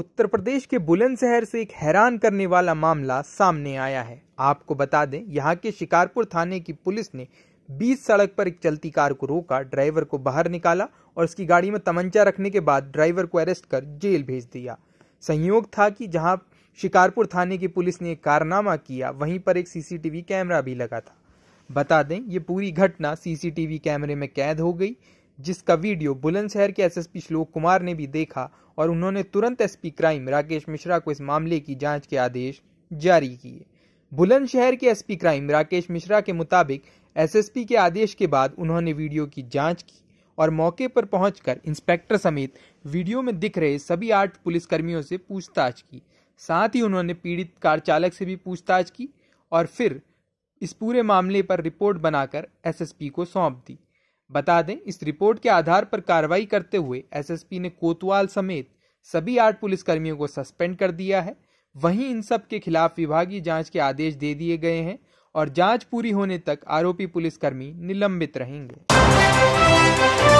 उत्तर प्रदेश के बुलंदशहर से एक हैरान करने वाला मामला सामने आया है आपको बता दें यहाँ के शिकारपुर थाने की पुलिस ने बीस सड़क पर एक चलती कार को रोका ड्राइवर को बाहर निकाला और उसकी गाड़ी में तमंचा रखने के बाद ड्राइवर को अरेस्ट कर जेल भेज दिया संयोग था कि जहाँ शिकारपुर थाने की पुलिस ने एक कारनामा किया वहीं पर एक सीसीटीवी कैमरा भी लगा था बता दें ये पूरी घटना सीसीटीवी कैमरे में कैद हो गई जिसका वीडियो बुलंदशहर के एसएसपी श्लोक कुमार ने भी देखा और उन्होंने तुरंत एसपी क्राइम राकेश मिश्रा को इस मामले की जांच के आदेश जारी किए बुलंदशहर के एसपी क्राइम राकेश मिश्रा के मुताबिक एसएसपी के आदेश के बाद उन्होंने वीडियो की जांच की और मौके पर पहुंचकर इंस्पेक्टर समेत वीडियो में दिख रहे सभी आठ पुलिसकर्मियों से पूछताछ की साथ ही उन्होंने पीड़ित कार चालक से भी पूछताछ की और फिर इस पूरे मामले पर रिपोर्ट बनाकर एसएसपी को सौंप दी बता दें इस रिपोर्ट के आधार पर कार्रवाई करते हुए एसएसपी ने कोतवाल समेत सभी आठ पुलिसकर्मियों को सस्पेंड कर दिया है वहीं इन सब के खिलाफ विभागीय जांच के आदेश दे दिए गए हैं और जांच पूरी होने तक आरोपी पुलिसकर्मी निलंबित रहेंगे